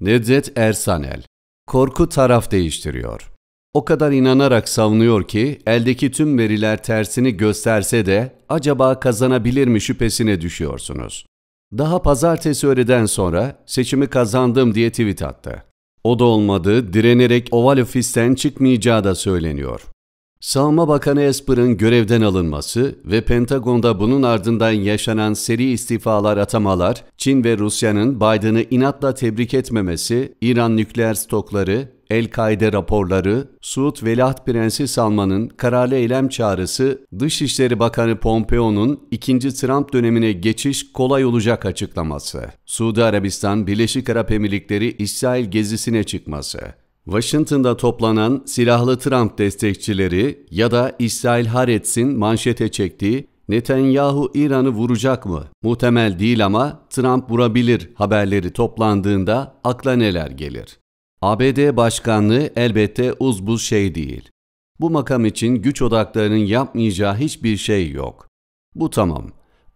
Nedret Ersanel, korku taraf değiştiriyor. O kadar inanarak savunuyor ki eldeki tüm veriler tersini gösterse de acaba kazanabilir mi şüphesine düşüyorsunuz. Daha pazartesi öğleden sonra seçimi kazandım diye tweet attı. O da olmadı, direnerek oval ofisten çıkmayacağı da söyleniyor. Savunma Bakanı Esper'ın görevden alınması ve Pentagon'da bunun ardından yaşanan seri istifalar atamalar, Çin ve Rusya'nın Biden'ı inatla tebrik etmemesi, İran nükleer stokları, El-Kaide raporları, Suud Velaht Prensi Salman'ın kararlı eylem çağrısı, Dışişleri Bakanı Pompeo'nun ikinci Trump dönemine geçiş kolay olacak açıklaması, Suudi Arabistan, Birleşik Arap Emirlikleri İsrail gezisine çıkması, Washington'da toplanan silahlı Trump destekçileri ya da İsrail Haretz'in manşete çektiği Netanyahu İran'ı vuracak mı? Muhtemel değil ama Trump vurabilir haberleri toplandığında akla neler gelir? ABD başkanlığı elbette uz buz şey değil. Bu makam için güç odaklarının yapmayacağı hiçbir şey yok. Bu tamam.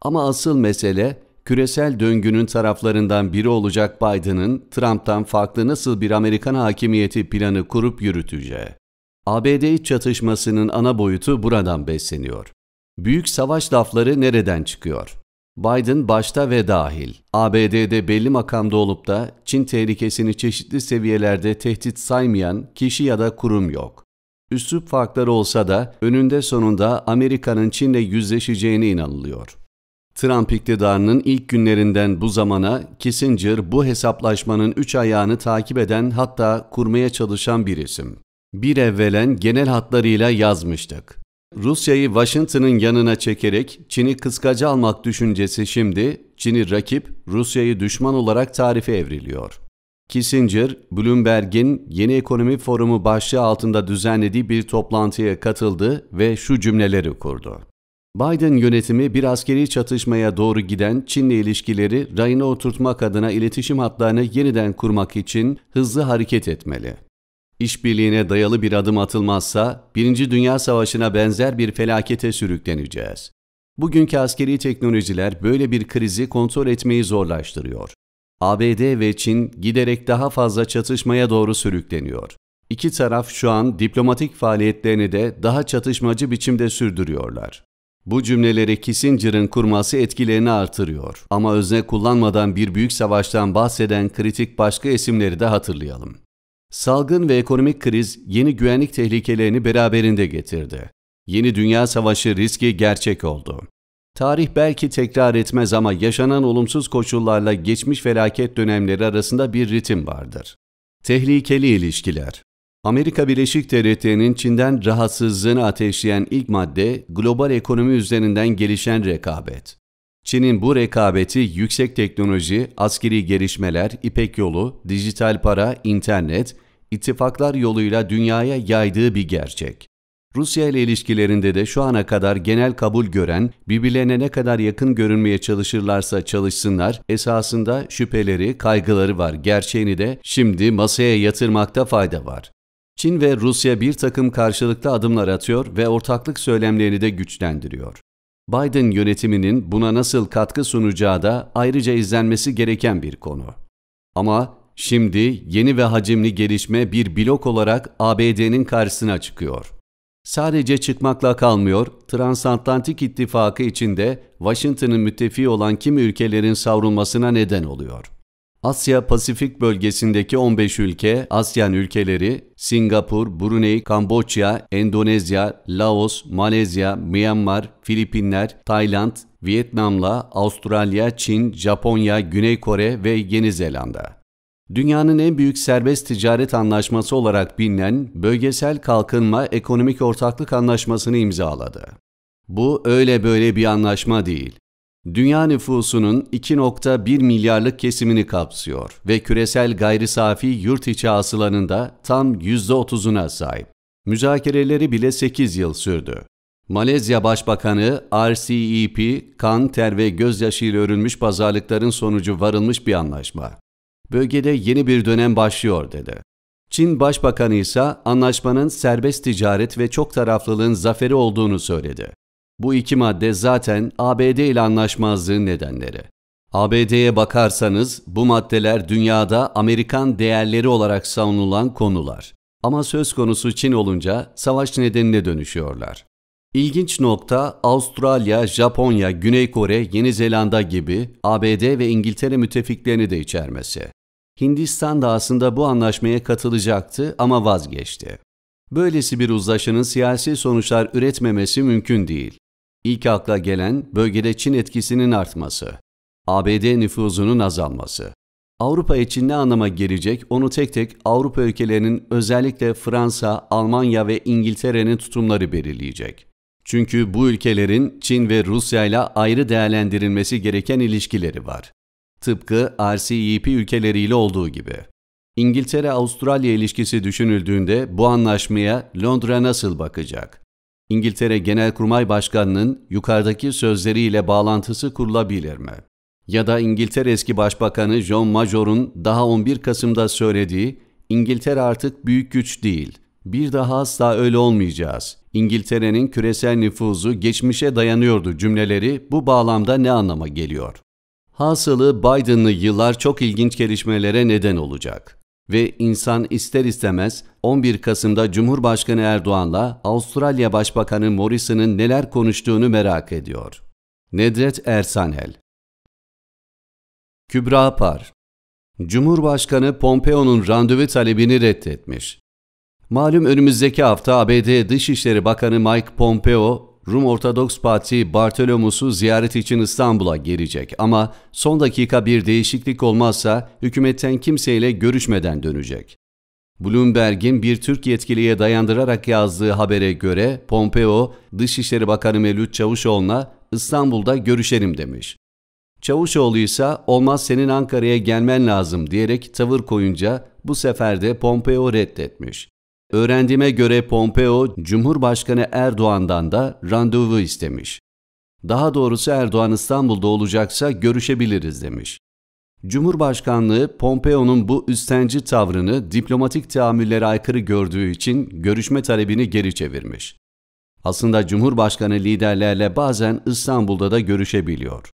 Ama asıl mesele küresel döngünün taraflarından biri olacak Biden'ın Trump'tan farklı nasıl bir Amerikan hakimiyeti planı kurup yürüteceği. ABD çatışmasının ana boyutu buradan besleniyor. Büyük savaş lafları nereden çıkıyor? Biden başta ve dahil, ABD'de belli makamda olup da Çin tehlikesini çeşitli seviyelerde tehdit saymayan kişi ya da kurum yok. Üslup farkları olsa da önünde sonunda Amerika'nın Çin'le yüzleşeceğine inanılıyor. Trump iktidarının ilk günlerinden bu zamana Kissinger bu hesaplaşmanın üç ayağını takip eden hatta kurmaya çalışan bir isim. Bir evvelen genel hatlarıyla yazmıştık. Rusya'yı Washington'ın yanına çekerek Çin'i kıskaca almak düşüncesi şimdi Çin'i rakip, Rusya'yı düşman olarak tarife evriliyor. Kissinger, Bloomberg'in Yeni Ekonomi Forumu başlığı altında düzenlediği bir toplantıya katıldı ve şu cümleleri kurdu. Biden yönetimi bir askeri çatışmaya doğru giden Çinli ilişkileri rayına oturtmak adına iletişim hatlarını yeniden kurmak için hızlı hareket etmeli. İşbirliğine dayalı bir adım atılmazsa Birinci Dünya Savaşı'na benzer bir felakete sürükleneceğiz. Bugünkü askeri teknolojiler böyle bir krizi kontrol etmeyi zorlaştırıyor. ABD ve Çin giderek daha fazla çatışmaya doğru sürükleniyor. İki taraf şu an diplomatik faaliyetlerini de daha çatışmacı biçimde sürdürüyorlar. Bu cümleleri Kissinger'ın kurması etkilerini artırıyor. Ama özne kullanmadan bir büyük savaştan bahseden kritik başka isimleri de hatırlayalım. Salgın ve ekonomik kriz yeni güvenlik tehlikelerini beraberinde getirdi. Yeni dünya savaşı riski gerçek oldu. Tarih belki tekrar etmez ama yaşanan olumsuz koşullarla geçmiş felaket dönemleri arasında bir ritim vardır. Tehlikeli ilişkiler Amerika Birleşik Devletleri'nin Çin'den rahatsızlığını ateşleyen ilk madde global ekonomi üzerinden gelişen rekabet. Çin'in bu rekabeti yüksek teknoloji, askeri gelişmeler, İpek yolu, dijital para, internet, ittifaklar yoluyla dünyaya yaydığı bir gerçek. Rusya ile ilişkilerinde de şu ana kadar genel kabul gören, birbirlerine ne kadar yakın görünmeye çalışırlarsa çalışsınlar, esasında şüpheleri, kaygıları var. Gerçeğini de şimdi masaya yatırmakta fayda var. Çin ve Rusya bir takım karşılıklı adımlar atıyor ve ortaklık söylemlerini de güçlendiriyor. Biden yönetiminin buna nasıl katkı sunacağı da ayrıca izlenmesi gereken bir konu. Ama şimdi yeni ve hacimli gelişme bir blok olarak ABD'nin karşısına çıkıyor. Sadece çıkmakla kalmıyor, Transatlantik İttifakı içinde Washington'ın müttefiği olan kimi ülkelerin savrulmasına neden oluyor. Asya Pasifik bölgesindeki 15 ülke, ASEAN ülkeleri Singapur, Brunei, Kamboçya, Endonezya, Laos, Malezya, Myanmar, Filipinler, Tayland, Vietnam'la Avustralya, Çin, Japonya, Güney Kore ve Yeni Zelanda. Dünyanın en büyük serbest ticaret anlaşması olarak bilinen Bölgesel Kalkınma Ekonomik Ortaklık Anlaşması'nı imzaladı. Bu öyle böyle bir anlaşma değil dünya nüfusunun 2.1 milyarlık kesimini kapsıyor ve küresel gayri safi yurt içi hasılanın da tam %30'una sahip. Müzakereleri bile 8 yıl sürdü. Malezya Başbakanı RCEP, kan, ter ve gözyaşıyla örülmüş pazarlıkların sonucu varılmış bir anlaşma. Bölgede yeni bir dönem başlıyor dedi. Çin Başbakanı ise anlaşmanın serbest ticaret ve çok taraflılığın zaferi olduğunu söyledi. Bu iki madde zaten ABD ile anlaşmazlığın nedenleri. ABD'ye bakarsanız bu maddeler dünyada Amerikan değerleri olarak savunulan konular. Ama söz konusu Çin olunca savaş nedenine dönüşüyorlar. İlginç nokta Avustralya, Japonya, Güney Kore, Yeni Zelanda gibi ABD ve İngiltere müttefiklerini de içermesi. Hindistan da aslında bu anlaşmaya katılacaktı ama vazgeçti. Böylesi bir uzlaşının siyasi sonuçlar üretmemesi mümkün değil. İlk akla gelen bölgede Çin etkisinin artması, ABD nüfuzunun azalması. Avrupa için ne anlama gelecek onu tek tek Avrupa ülkelerinin özellikle Fransa, Almanya ve İngiltere'nin tutumları belirleyecek. Çünkü bu ülkelerin Çin ve Rusya ile ayrı değerlendirilmesi gereken ilişkileri var. Tıpkı RCEP ülkeleriyle olduğu gibi. İngiltere-Avustralya ilişkisi düşünüldüğünde bu anlaşmaya Londra nasıl bakacak? İngiltere Genelkurmay Başkanı'nın yukarıdaki sözleriyle bağlantısı kurulabilir mi? Ya da İngiltere eski Başbakanı John Major'un daha 11 Kasım'da söylediği İngiltere artık büyük güç değil. Bir daha asla öyle olmayacağız. İngiltere'nin küresel nüfuzu geçmişe dayanıyordu cümleleri bu bağlamda ne anlama geliyor? Hasılı Biden'lı yıllar çok ilginç gelişmelere neden olacak. Ve insan ister istemez 11 Kasım'da Cumhurbaşkanı Erdoğan'la Avustralya Başbakanı Morrison'ın neler konuştuğunu merak ediyor. Nedret Ersanel Kübra Par Cumhurbaşkanı Pompeo'nun randevu talebini reddetmiş. Malum önümüzdeki hafta ABD Dışişleri Bakanı Mike Pompeo, Rum Ortodoks parti Bartolomus'u ziyaret için İstanbul'a gelecek ama son dakika bir değişiklik olmazsa hükümetten kimseyle görüşmeden dönecek. Bloomberg'in bir Türk yetkiliye dayandırarak yazdığı habere göre Pompeo, Dışişleri Bakanı Mevlüt Çavuşoğlu'na İstanbul'da görüşelim demiş. Çavuşoğlu ise olmaz senin Ankara'ya gelmen lazım diyerek tavır koyunca bu sefer de Pompeo reddetmiş. Öğrendiğime göre Pompeo, Cumhurbaşkanı Erdoğan'dan da randevu istemiş. Daha doğrusu Erdoğan İstanbul'da olacaksa görüşebiliriz demiş. Cumhurbaşkanlığı Pompeo'nun bu üstenci tavrını diplomatik tahammüllere aykırı gördüğü için görüşme talebini geri çevirmiş. Aslında Cumhurbaşkanı liderlerle bazen İstanbul'da da görüşebiliyor.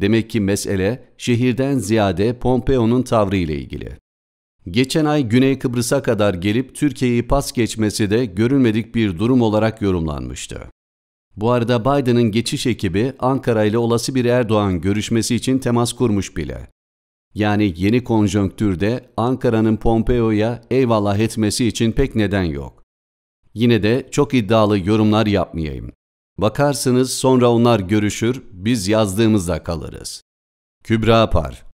Demek ki mesele şehirden ziyade Pompeo'nun tavrı ile ilgili. Geçen ay Güney Kıbrıs'a kadar gelip Türkiye'yi pas geçmesi de görülmedik bir durum olarak yorumlanmıştı. Bu arada Biden'ın geçiş ekibi Ankara ile olası bir Erdoğan görüşmesi için temas kurmuş bile. Yani yeni konjonktürde Ankara'nın Pompeo'ya eyvallah etmesi için pek neden yok. Yine de çok iddialı yorumlar yapmayayım. Bakarsınız sonra onlar görüşür, biz yazdığımızda kalırız. Kübra Par